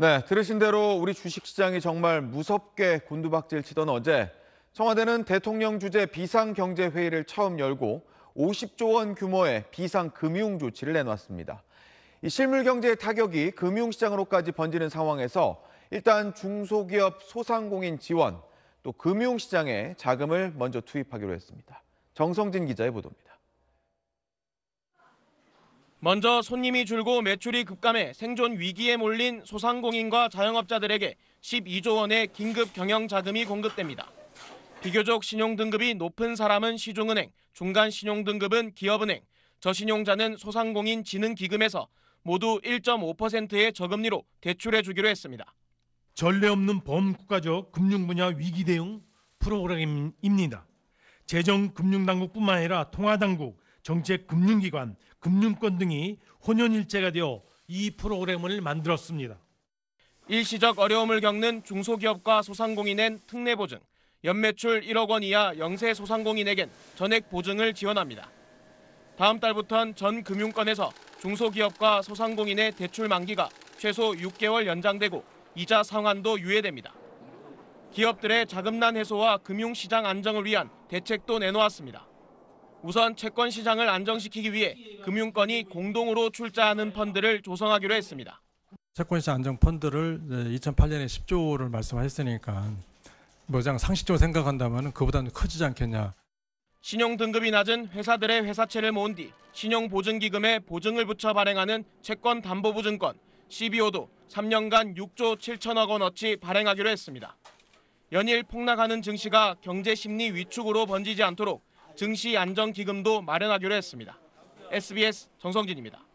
네, 들으신 대로 우리 주식시장이 정말 무섭게 곤두박질 치던 어제 청와대는 대통령 주재 비상경제회의를 처음 열고 50조 원 규모의 비상금융 조치를 내놨습니다. 이 실물경제의 타격이 금융시장으로까지 번지는 상황에서 일단 중소기업 소상공인 지원, 또 금융시장에 자금을 먼저 투입하기로 했습니다. 정성진 기자의 보도입니다. 먼저 손님이 줄고 매출이 급감해 생존 위기에 몰린 소상공인과 자영업자들에게 12조 원의 긴급 경영 자금이 공급됩니다. 비교적 신용등급이 높은 사람은 시중은행, 중간 신용등급은 기업은행, 저신용자는 소상공인 지능기금에서 모두 1.5%의 저금리로 대출해 주기로 했습니다. 전례 없는 범국가적 금융 분야 위기 대응 프로그램입니다. 재정 금융당국뿐만 아니라 통화당국, 정책 금융기관, 금융권 등이 혼연일체가 되어 이 프로그램을 만들었습니다. 일시적 어려움을 겪는 중소기업과 소상공인엔 특례 보증, 연매출 1억 원 이하 영세 소상공인에겐 전액 보증을 지원합니다. 다음 달부터는 전 금융권에서 중소기업과 소상공인의 대출 만기가 최소 6개월 연장되고 이자 상환도 유예됩니다. 기업들의 자금난 해소와 금융시장 안정을 위한 대책도 내놓았습니다. 우선 채권 시장을 안정시키기 위해 금융권이 공동으로 출자하는 펀드를 조성하기로 했습니다. 채권시장 안정 펀드를 2008년에 10조를 말씀하셨으니까 뭐장 상식적으로 생각한다면 그보다는 커지지 않겠냐. 신용 등급이 낮은 회사들의 회사채를 모은 뒤 신용 보증 기금에 보증을 붙여 발행하는 채권 담보 보증권 CBO도 3년간 6조 7천억 원어치 발행하기로 했습니다. 연일 폭락하는 증시가 경제 심리 위축으로 번지지 않도록 증시 안정기금도 마련하기로 했습니다. SBS 정성진입니다.